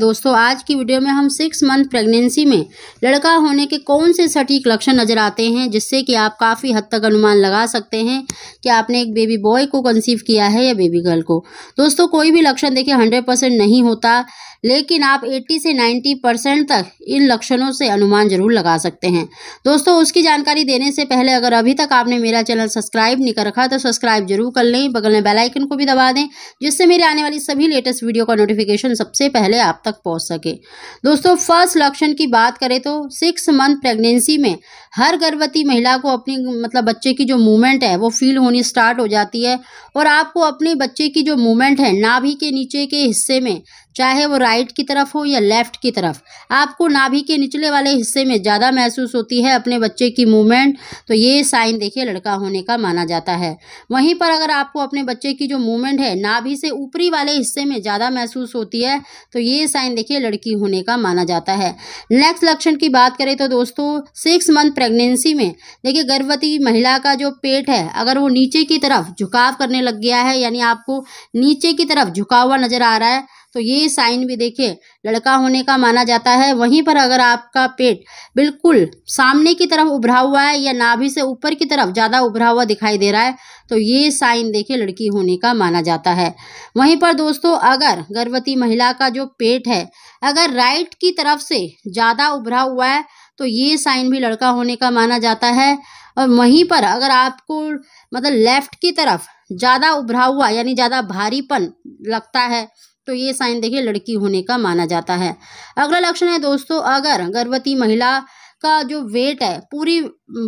दोस्तों आज की वीडियो में हम सिक्स मंथ प्रेगनेंसी में लड़का होने के कौन से सटीक लक्षण नज़र आते हैं जिससे कि आप काफ़ी हद तक अनुमान लगा सकते हैं कि आपने एक बेबी बॉय को कंसीव किया है या बेबी गर्ल को दोस्तों कोई भी लक्षण देखिए हंड्रेड परसेंट नहीं होता लेकिन आप 80 से 90 परसेंट तक इन लक्षणों से अनुमान जरूर लगा सकते हैं दोस्तों उसकी जानकारी देने से पहले अगर अभी तक आपने मेरा चैनल सब्सक्राइब नहीं कर रखा तो सब्सक्राइब जरूर कर लें बगल में बेलाइकन को भी दबा दें जिससे मेरे आने वाली सभी लेटेस्ट वीडियो का नोटिफिकेशन सबसे पहले आप तक तक पहुंच सके दोस्तों फर्स्ट लक्षण की बात करें तो सिक्स मंथ प्रेगनेंसी में हर गर्भवती महिला को अपनी मतलब बच्चे की जो मूवमेंट है वो फील होनी स्टार्ट हो जाती है और आपको अपने बच्चे की जो मूवमेंट है नाभि के नीचे के हिस्से में चाहे वो राइट की तरफ हो या लेफ्ट की तरफ आपको नाभि के निचले वाले हिस्से में ज़्यादा महसूस होती है अपने बच्चे की मूवमेंट तो ये साइन देखिए लड़का होने का माना जाता है वहीं पर अगर आपको अपने बच्चे की जो मूवमेंट है नाभि से ऊपरी वाले हिस्से में ज़्यादा महसूस होती है तो ये साइन साइन देखिए लड़की होने का माना जाता है नेक्स्ट लक्षण की बात करें तो दोस्तों सिक्स मंथ प्रेगनेंसी में देखिए गर्भवती महिला का जो पेट है अगर वो नीचे की तरफ झुकाव करने लग गया है यानी आपको नीचे की तरफ झुका हुआ नजर आ रहा है तो ये साइन भी देखिए लड़का होने का माना जाता है वहीं पर अगर आपका पेट बिल्कुल सामने की तरफ उभरा हुआ है या नाभि से ऊपर की तरफ ज़्यादा उभरा हुआ दिखाई दे रहा है तो ये साइन देखिए लड़की होने का माना जाता है वहीं पर दोस्तों अगर गर्भवती महिला का जो पेट है अगर राइट की तरफ से ज़्यादा उभरा हुआ है तो ये साइन भी लड़का होने का माना जाता है और वहीं पर अगर आपको मतलब लेफ्ट की तरफ ज़्यादा उभरा हुआ यानी ज़्यादा भारीपन लगता है तो ये साइन देखिए लड़की होने का माना जाता है अगला लक्षण है दोस्तों अगर गर्भवती महिला का जो वेट है पूरी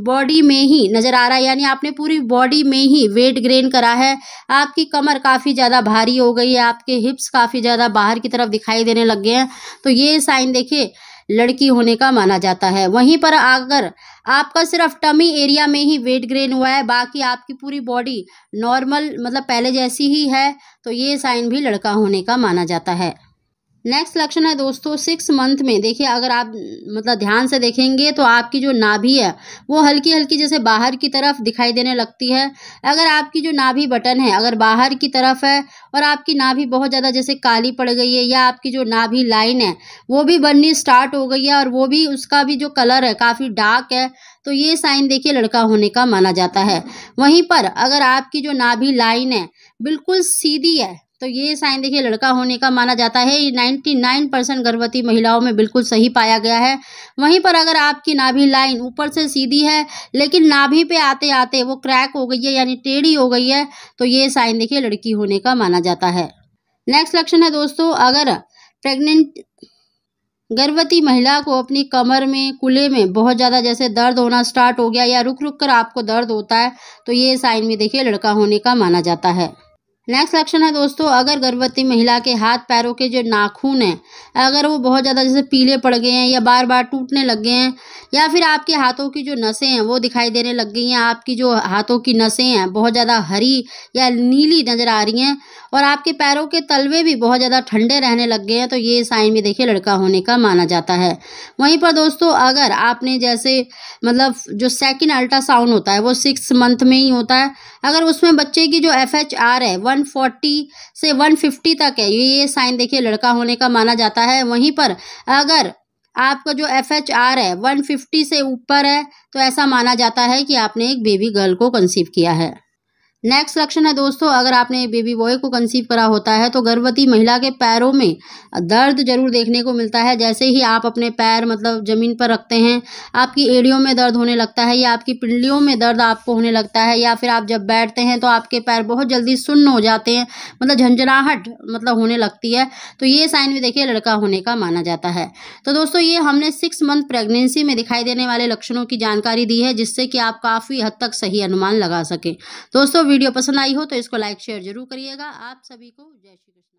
बॉडी में ही नज़र आ रहा है यानी आपने पूरी बॉडी में ही वेट ग्रेन करा है आपकी कमर काफ़ी ज़्यादा भारी हो गई है आपके हिप्स काफ़ी ज़्यादा बाहर की तरफ दिखाई देने लग गए हैं तो ये साइन देखिए लड़की होने का माना जाता है वहीं पर अगर आपका सिर्फ टमी एरिया में ही वेट ग्रेन हुआ है बाकी आपकी पूरी बॉडी नॉर्मल मतलब पहले जैसी ही है तो ये साइन भी लड़का होने का माना जाता है नेक्स्ट लक्षण है दोस्तों सिक्स मंथ में देखिए अगर आप मतलब ध्यान से देखेंगे तो आपकी जो नाभि है वो हल्की हल्की जैसे बाहर की तरफ दिखाई देने लगती है अगर आपकी जो नाभि बटन है अगर बाहर की तरफ है और आपकी नाभि बहुत ज़्यादा जैसे काली पड़ गई है या आपकी जो नाभि लाइन है वो भी बननी स्टार्ट हो गई है और वो भी उसका भी जो कलर है काफ़ी डार्क है तो ये साइन देखिए लड़का होने का माना जाता है वहीं पर अगर आपकी जो नाभि लाइन है बिल्कुल सीधी है तो ये साइन देखिए लड़का होने का माना जाता है नाइन्टी नाइन परसेंट गर्भवती महिलाओं में बिल्कुल सही पाया गया है वहीं पर अगर आपकी नाभि लाइन ऊपर से सीधी है लेकिन नाभि पे आते आते वो क्रैक हो गई है यानी टेढ़ी हो गई है तो ये साइन देखिए लड़की होने का माना जाता है नेक्स्ट लक्षण है दोस्तों अगर प्रेग्नेंट गर्भवती महिला को अपनी कमर में कुले में बहुत ज़्यादा जैसे दर्द होना स्टार्ट हो गया या रुक रुक कर आपको दर्द होता है तो ये साइन भी देखिए लड़का होने का माना जाता है नेक्स्ट लक्षण है दोस्तों अगर गर्भवती महिला के हाथ पैरों के जो नाखून हैं अगर वो बहुत ज़्यादा जैसे पीले पड़ गए हैं या बार बार टूटने लग गए हैं या फिर आपके हाथों की जो नसें हैं वो दिखाई देने लग गई हैं आपकी जो हाथों की नसें हैं बहुत ज़्यादा हरी या नीली नज़र आ रही हैं और आपके पैरों के तलवे भी बहुत ज़्यादा ठंडे रहने लग गए हैं तो ये साइन भी देखिए लड़का होने का माना जाता है वहीं पर दोस्तों अगर आपने जैसे मतलब जो सेकेंड अल्ट्रासाउंड होता है वो सिक्स मंथ में ही होता है अगर उसमें बच्चे की जो एफ है 140 से 150 तक है ये साइन देखिए लड़का होने का माना जाता है वहीं पर अगर आपका जो एफ एच आर है 150 से ऊपर है तो ऐसा माना जाता है कि आपने एक बेबी गर्ल को कंसीव किया है नेक्स्ट लक्षण है दोस्तों अगर आपने बेबी बॉय को कंसीव करा होता है तो गर्भवती महिला के पैरों में दर्द जरूर देखने को मिलता है जैसे ही आप अपने पैर मतलब ज़मीन पर रखते हैं आपकी एड़ियों में दर्द होने लगता है या आपकी पिंडलियों में दर्द आपको होने लगता है या फिर आप जब बैठते हैं तो आपके पैर बहुत जल्दी सुन्न हो जाते हैं मतलब झंझनाहट मतलब होने लगती है तो ये साइन भी देखिए लड़का होने का माना जाता है तो दोस्तों ये हमने सिक्स मंथ प्रेगनेंसी में दिखाई देने वाले लक्षणों की जानकारी दी है जिससे कि आप काफ़ी हद तक सही अनुमान लगा सकें दोस्तों वीडियो पसंद आई हो तो इसको लाइक शेयर जरूर करिएगा आप सभी को जय श्री कृष्ण